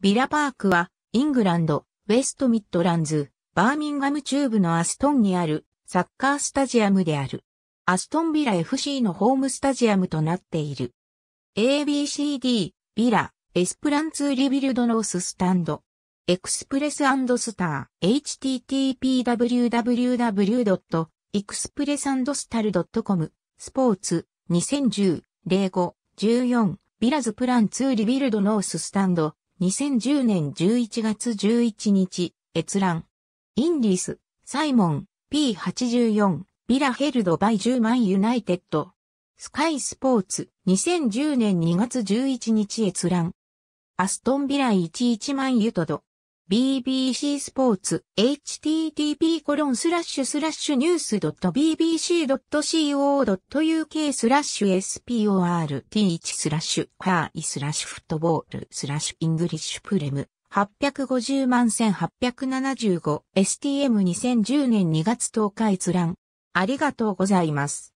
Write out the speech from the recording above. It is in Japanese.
ビラパークは、イングランド、ウェストミッドランズ、バーミンガム中部のアストンにあるサッカースタジアムである。アストンビラ FC のホームスタジアムとなっている。ABCD、ビラ、エスプランツーリビルドノーススタンド。エクスプレススター、http://www.expressandstar.com、スポーツ、2010、05、14、ビラズプランツーリビルドノーススタンド、2010年11月11日、閲覧。インディス、サイモン、P84、ビラヘルドバイ10万ユナイテッド。スカイスポーツ、2010年2月11日閲覧。アストンビラ11万ユトド。BBC スポーツ http コロンスラッシュスラッシュニュース .bbc.co.uk スラッシュ sport1 スラッシュファーイスラッシュフットボールスラッシュイングリッシュプレム850万1875 STM2010 年2月10日閲覧ありがとうございます。